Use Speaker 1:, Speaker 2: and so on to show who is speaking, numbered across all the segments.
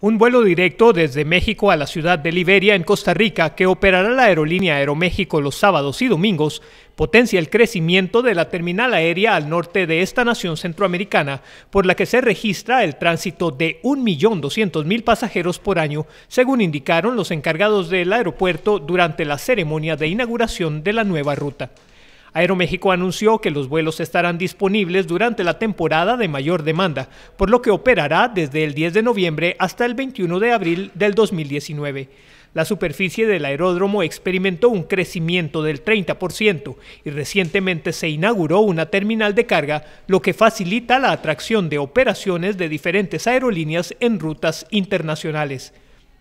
Speaker 1: Un vuelo directo desde México a la ciudad de Liberia, en Costa Rica, que operará la aerolínea Aeroméxico los sábados y domingos, potencia el crecimiento de la terminal aérea al norte de esta nación centroamericana, por la que se registra el tránsito de 1.200.000 pasajeros por año, según indicaron los encargados del aeropuerto durante la ceremonia de inauguración de la nueva ruta. Aeroméxico anunció que los vuelos estarán disponibles durante la temporada de mayor demanda, por lo que operará desde el 10 de noviembre hasta el 21 de abril del 2019. La superficie del aeródromo experimentó un crecimiento del 30% y recientemente se inauguró una terminal de carga, lo que facilita la atracción de operaciones de diferentes aerolíneas en rutas internacionales.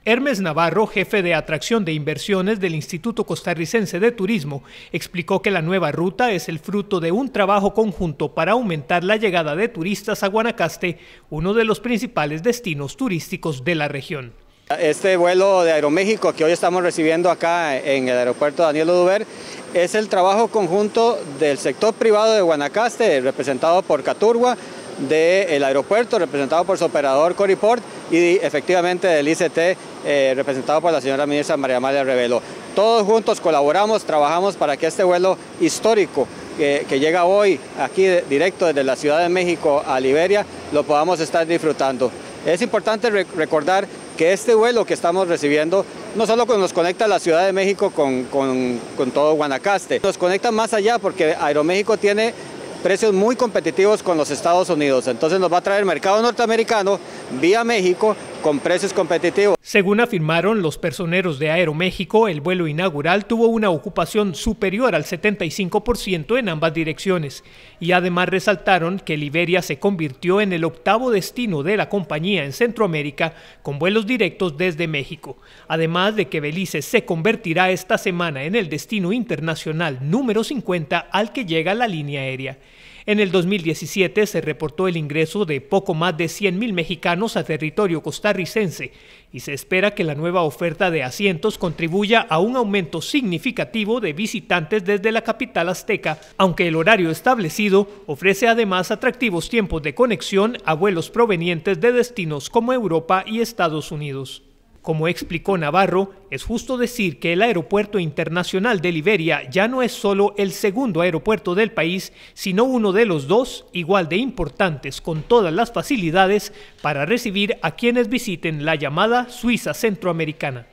Speaker 1: Hermes Navarro, jefe de atracción de inversiones del Instituto Costarricense de Turismo, explicó que la nueva ruta es el fruto de un trabajo
Speaker 2: conjunto
Speaker 1: para aumentar la llegada de turistas a Guanacaste, uno de los principales destinos turísticos de la región.
Speaker 2: Este vuelo de Aeroméxico que hoy estamos recibiendo acá en el aeropuerto Daniel Oduber es el trabajo conjunto del sector privado de Guanacaste, representado por Caturgua, del aeropuerto, representado por su operador Coriport, y efectivamente del ICT, eh, representado por la señora ministra María María Revelo. Todos juntos colaboramos, trabajamos para que este vuelo histórico eh, que, llega hoy aquí directo desde la Ciudad de México a Liberia, lo podamos estar disfrutando. Es importante recordar que este vuelo que estamos recibiendo no solo nos conecta a la Ciudad de México con, con todo Guanacaste, nos conecta más allá porque Aeroméxico tiene precios muy competitivos con los Estados Unidos. Entonces nos va a traer el mercado norteamericano vía México con precios competitivos.
Speaker 1: Según afirmaron los personeros de Aeroméxico, el vuelo inaugural tuvo una ocupación superior al 75% en ambas direcciones y además resaltaron que Liberia se convirtió en el octavo destino de la compañía en Centroamérica con vuelos directos desde México, además de que Belice se convertirá esta semana en el destino internacional número 50 al que llega la línea aérea. En el 2017 se reportó el ingreso de poco más de 100.000 mexicanos a territorio costarricense y se espera que la nueva oferta de asientos contribuya a un aumento significativo de visitantes desde la capital azteca, aunque el horario establecido ofrece además atractivos tiempos de conexión a vuelos provenientes de destinos como Europa y Estados Unidos. Como explicó Navarro, es justo decir que el Aeropuerto Internacional de Liberia ya no es solo el segundo aeropuerto del país, sino uno de los dos igual de importantes con todas las facilidades para recibir a quienes visiten la llamada Suiza Centroamericana.